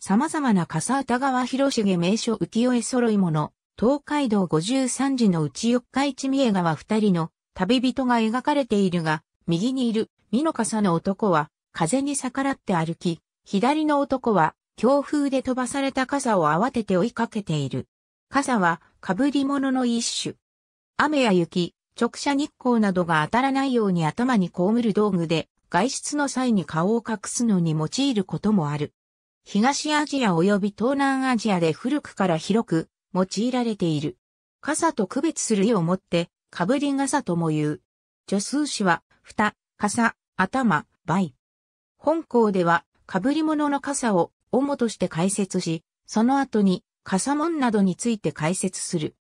様々な笠歌川広重名所浮世絵揃い物、東海道53時の内四日市三重川二人の旅人が描かれているが、右にいる美の笠の男は風に逆らって歩き、左の男は強風で飛ばされた傘を慌てて追いかけている。傘は被り物の一種。雨や雪、直射日光などが当たらないように頭に被る道具で、外出の際に顔を隠すのに用いることもある。東アジア及び東南アジアで古くから広く用いられている。傘と区別する意をもって、かぶり傘とも言う。助数詞は、蓋、傘、頭、倍。本校では、かぶり物の傘を主として解説し、その後に傘門などについて解説する。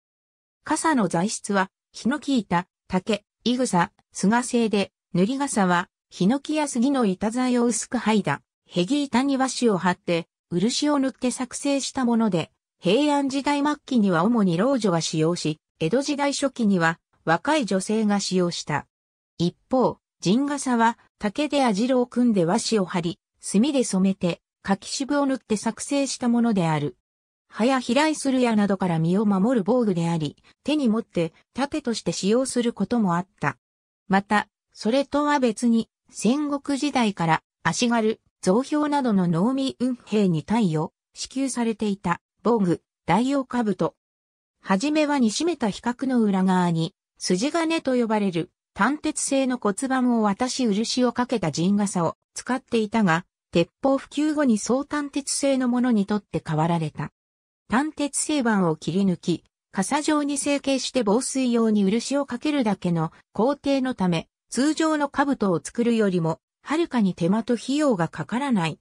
傘の材質は、ヒノキ板、竹、イグサ、菅製で、塗り傘は、ヒノキや杉の板材を薄く剥いだヘギ板に和紙を貼って、漆を塗って作成したもので、平安時代末期には主に老女が使用し、江戸時代初期には若い女性が使用した。一方、陣笠は竹で網代を組んで和紙を貼り、墨で染めて、柿渋を塗って作成したものである。葉や飛来する矢などから身を守る防具であり、手に持って盾として使用することもあった。また、それとは別に、戦国時代から足軽、増票などの農民運兵に貸与、支給されていた、防具、代用兜。はじめは煮しめた比較の裏側に、筋金と呼ばれる、単鉄製の骨盤を渡し漆をかけた陣傘を使っていたが、鉄砲普及後に総単鉄製のものにとって変わられた。単鉄製板を切り抜き、傘状に成形して防水用に漆をかけるだけの工程のため、通常の兜を作るよりもはるかに手間と費用がかからない。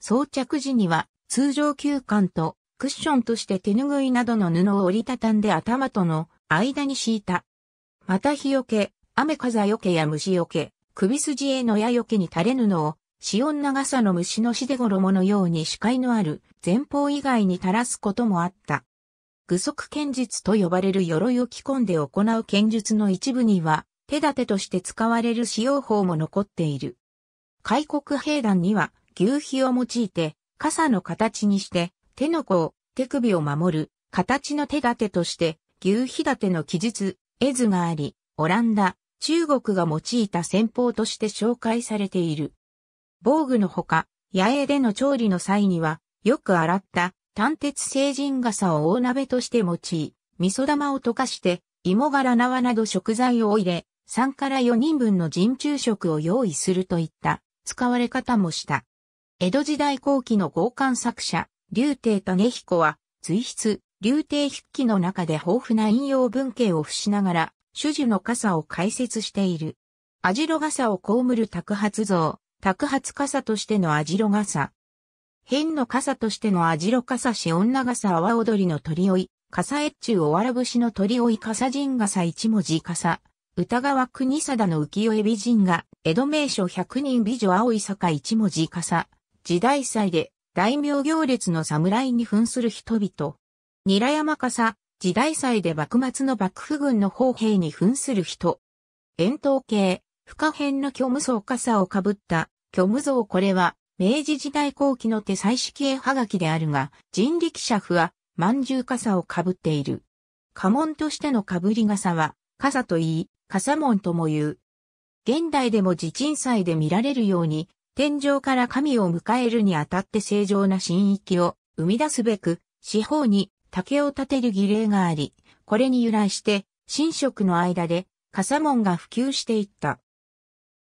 装着時には通常休館とクッションとして手拭いなどの布を折りたたんで頭との間に敷いた。また日よけ、雨風よけや虫よけ、首筋への矢よけに垂れ布を、死音長さの虫の死で衣のように視界のある前方以外に垂らすこともあった。具足剣術と呼ばれる鎧を着込んで行う剣術の一部には、手立てとして使われる使用法も残っている。開国兵団には、牛皮を用いて、傘の形にして、手の甲手首を守る、形の手立てとして、牛皮立ての記述、絵図があり、オランダ、中国が用いた戦法として紹介されている。防具のほか、野営での調理の際には、よく洗った炭鉄成人傘を大鍋として用い、味噌玉を溶かして、芋柄縄など食材を入れ、3から4人分の人中食を用意するといった使われ方もした。江戸時代後期の豪冠作者、竜帝種彦は、随筆、竜帝筆記の中で豊富な引用文献を付しながら、種樹の傘を解説している。アジロ傘を被る卓発像、卓発傘としてのアジロ傘。変の傘としてのアジロ傘し女傘阿波踊りの鳥追い、傘越中おわら節の鳥追い傘人傘一文字傘、歌川国貞の浮世絵美人が、江戸名所百人美女青い坂一文字傘。時代祭で大名行列の侍に扮する人々。ニラ山か時代祭で幕末の幕府軍の砲兵に扮する人。円筒形、不可変の虚無僧傘をかぶった虚無像これは明治時代後期の手彩式絵はがきであるが、人力車夫は万獣傘をかぶっている。家紋としての被り傘は、傘といい、傘門とも言う。現代でも地鎮祭で見られるように、天上から神を迎えるにあたって正常な神域を生み出すべく、四方に竹を立てる儀礼があり、これに由来して、神職の間で、笠門が普及していった。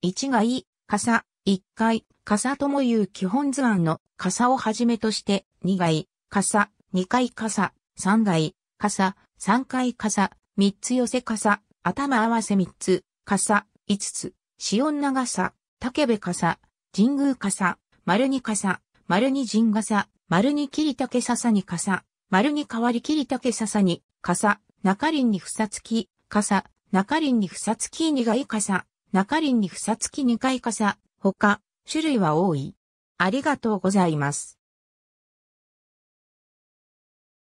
一外、笠、一階、笠ともいう基本図案の笠をはじめとして、二外、笠、二階笠、三外、笠、三階笠、三つ寄せ笠、頭合わせ三つ、笠、5つ、音長さ、竹部笠、神宮笠、丸に笠、丸に神笠、丸に桐竹笹に笠、丸に変わり桐竹笹に、笠、中林にふさつき、笠、中林にふさつき二回笠、中林にふさつき二回笠、他、種類は多い。ありがとうございます。